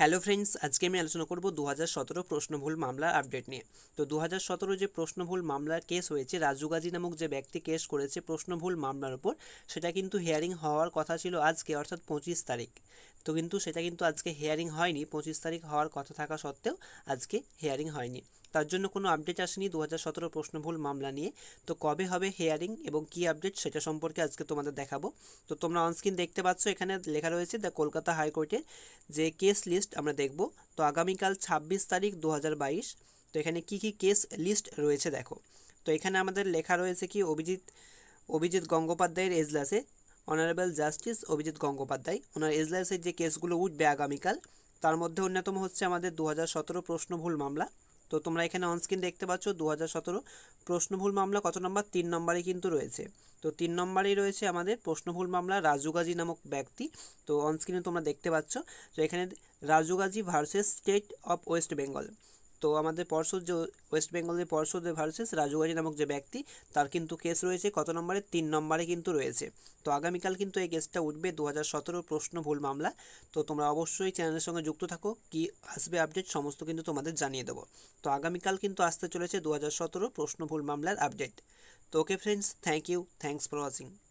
hello friends আজকে আমি আলোচনা করব দু হাজার সতেরো প্রশ্নভুল মামলার আপডেট নিয়ে তো দু হাজার সতেরো যে প্রশ্নভুল মামলা কেস হয়েছে রাজু গাজী নামক যে ব্যক্তি কেস করেছে প্রশ্নভুল মামলার উপর সেটা কিন্তু হিয়ারিং হওয়ার কথা ছিল আজকে অর্থাৎ পঁচিশ তারিখ তো কিন্তু সেটা কিন্তু আজকে হিয়ারিং হয়নি পঁচিশ তারিখ হওয়ার কথা থাকা সত্ত্বেও আজকে হিয়ারিং হয়নি তার জন্য কোনো আপডেট আসেনি দু হাজার সতেরো প্রশ্নভুল মামলা নিয়ে তো কবে হবে হেয়ারিং এবং কি আপডেট সেটা সম্পর্কে আজকে তোমাদের দেখাবো তো তোমরা অনস্ক্রিন দেখতে পাচ্ছ এখানে লেখা রয়েছে দ্য কলকাতা হাইকোর্টে যে কেস লিস্ট আমরা দেখব তো আগামীকাল ছাব্বিশ তারিখ দু তো এখানে কি কি কেস লিস্ট রয়েছে দেখো তো এখানে আমাদের লেখা রয়েছে কি অভিজিৎ অভিজিৎ গঙ্গোপাধ্যায়ের এজলাসে অনারেবল জাস্টিস অভিজিৎ গঙ্গোপাধ্যায় ওনার এজলাসের যে কেসগুলো উঠবে আগামীকাল তার মধ্যে অন্যতম হচ্ছে আমাদের দু হাজার সতেরো প্রশ্নভুল মামলা তো তোমরা এখানে অনস্ক্রিন দেখতে পাচ্ছ দু হাজার সতেরো প্রশ্নভুল মামলা কত নম্বর তিন নম্বরে কিন্তু রয়েছে তো তিন নম্বরেই রয়েছে আমাদের প্রশ্নভুল মামলা রাজু গাজী নামক ব্যক্তি তো অনস্ক্রিনে তোমরা দেখতে পাচ্ছ তো এখানে Raju Gazi versus state of West Bengal তো আমাদের পর্ষদ যে ওয়েস্ট বেঙ্গলের পর্ষদ ভার্সেস রাজু নামক যে ব্যক্তি তার কিন্তু কেস রয়েছে কত নম্বরে তিন নম্বরে কিন্তু রয়েছে তো আগামীকাল কিন্তু এই কেসটা উঠবে দু হাজার প্রশ্ন ভুল মামলা তো তোমরা অবশ্যই চ্যানেলের সঙ্গে যুক্ত থাকো কি আসবে আপডেট সমস্ত কিন্তু তোমাদের জানিয়ে দেবো তো আগামীকাল কিন্তু আসতে চলেছে দু হাজার প্রশ্ন ভুল মামলার আপডেট তো okay friends thank you thanks for watching